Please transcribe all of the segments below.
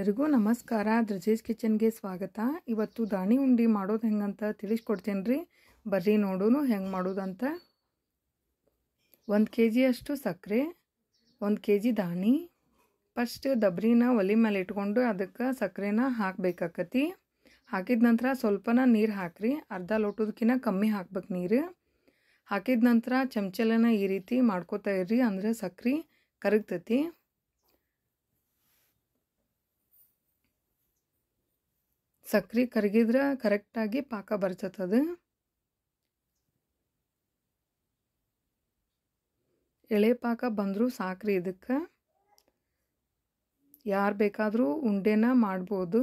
ಎಲ್ಲರಿಗೂ ನಮಸ್ಕಾರ ದ್ರಜೇಶ್ ಕಿಚನ್ಗೆ ಸ್ವಾಗತ ಇವತ್ತು ದಾಣಿ ಉಂಡೆ ಮಾಡೋದು ಹೆಂಗಂತ ತಿಳಿಸ್ಕೊಡ್ತೇನೆ ರೀ ಬರ್ರಿ ನೋಡೋನು ಹೆಂಗೆ ಮಾಡೋದಂತ ಒಂದು ಕೆ ಜಿಯಷ್ಟು ಸಕ್ಕರೆ ಒಂದು ಕೆ ಜಿ ದಾಣಿ ಫಸ್ಟ್ ದಬ್ರಿನ ಒಲೆ ಮೇಲೆ ಇಟ್ಕೊಂಡು ಅದಕ್ಕೆ ಸಕ್ಕರೆನ ಹಾಕಬೇಕಾಕತಿ ಹಾಕಿದ ನಂತರ ಸ್ವಲ್ಪನ ನೀರು ಹಾಕ್ರಿ ಅರ್ಧ ಲೋಟದಕ್ಕಿಂತ ಕಮ್ಮಿ ಹಾಕ್ಬೇಕು ನೀರು ಹಾಕಿದ ನಂತರ ಚಮಚಲನ ಈ ರೀತಿ ಮಾಡ್ಕೋತಾ ಇರ್ರಿ ಅಂದರೆ ಸಕ್ಕರೆ ಕರಗ್ತತಿ ಸಕ್ರೆ ಕರಗಿದ್ರೆ ಕರೆಕ್ಟಾಗಿ ಪಾಕ ಬರ್ತದ ಎಳೆ ಪಾಕ ಬಂದರೂ ಸಾಕ್ರಿ ಇದಕ್ಕೆ ಯಾರು ಬೇಕಾದರೂ ಉಂಡೆನ ಮಾಡ್ಬೋದು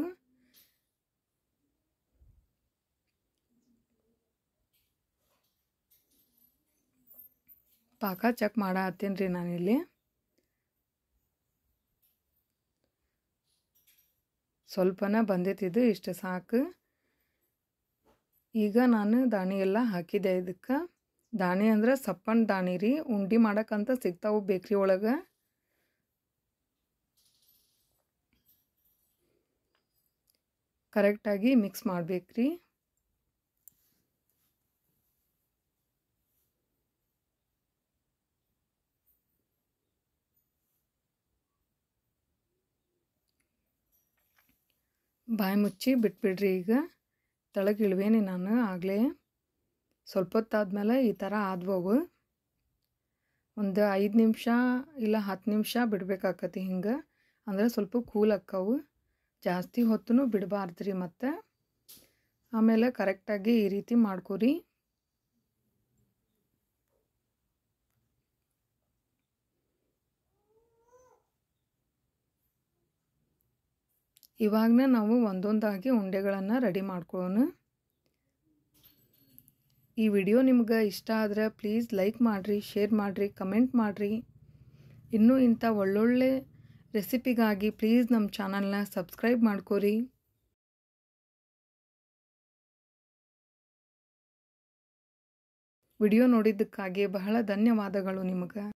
ಪಾಕ ಚೆಕ್ ಮಾಡತ್ತೀನಿ ರೀ ನಾನಿಲ್ಲಿ ಸ್ವಲ್ಪನೇ ಬಂದಿತ್ತಿದ್ದು ಇಷ್ಟು ಸಾಕು ಈಗ ನಾನು ದಾಣಿ ಎಲ್ಲ ಹಾಕಿದೆ ಇದಕ್ಕೆ ದಾಣಿ ಅಂದ್ರೆ ಸಪ್ಪನ್ ದಾಣಿ ರೀ ಉಂಡೆ ಮಾಡೋಕ್ಕಂತ ಸಿಗ್ತಾವು ಬೇಕ್ರಿ ಒಳಗೆ ಕರೆಕ್ಟಾಗಿ ಮಿಕ್ಸ್ ಮಾಡ್ಬೇಕ್ರಿ ಬಾಯಿ ಮುಚ್ಚಿ ಬಿಟ್ಬಿಡ್ರಿ ಈಗ ತಳಗಿಳ್ವೇನೆ ನಾನು ಆಗಲೇ ಸ್ವಲ್ಪ ಹೊತ್ತಾದ್ಮೇಲೆ ಈ ಥರ ಆದ್ಬೋಗು ಒಂದು ಐದು ನಿಮಿಷ ಇಲ್ಲ ಹತ್ತು ನಿಮಿಷ ಬಿಡಬೇಕಾಕತಿ ಹಿಂಗೆ ಅಂದರೆ ಸ್ವಲ್ಪ ಕೂಲ್ ಅಕ್ಕವು ಜಾಸ್ತಿ ಹೊತ್ತು ಬಿಡಬಾರ್ದ್ರಿ ಮತ್ತು ಆಮೇಲೆ ಕರೆಕ್ಟಾಗಿ ಈ ರೀತಿ ಮಾಡ್ಕೊರಿ ಇವಾಗನೇ ನಾವು ಒಂದೊಂದಾಗಿ ಉಂಡೆಗಳನ್ನು ರೆಡಿ ಮಾಡ್ಕೊಳ್ಳೋಣ ಈ ವಿಡಿಯೋ ನಿಮ್ಗೆ ಇಷ್ಟ ಆದರೆ ಪ್ಲೀಸ್ ಲೈಕ್ ಮಾಡಿರಿ ಶೇರ್ ಮಾಡಿರಿ ಕಮೆಂಟ್ ಮಾಡಿರಿ ಇನ್ನೂ ಇಂಥ ಒಳ್ಳೊಳ್ಳೆ ರೆಸಿಪಿಗಾಗಿ ಪ್ಲೀಸ್ ನಮ್ಮ ಚಾನಲ್ನ ಸಬ್ಸ್ಕ್ರೈಬ್ ಮಾಡ್ಕೋರಿ ವಿಡಿಯೋ ನೋಡಿದ್ದಕ್ಕಾಗಿ ಬಹಳ ಧನ್ಯವಾದಗಳು ನಿಮಗೆ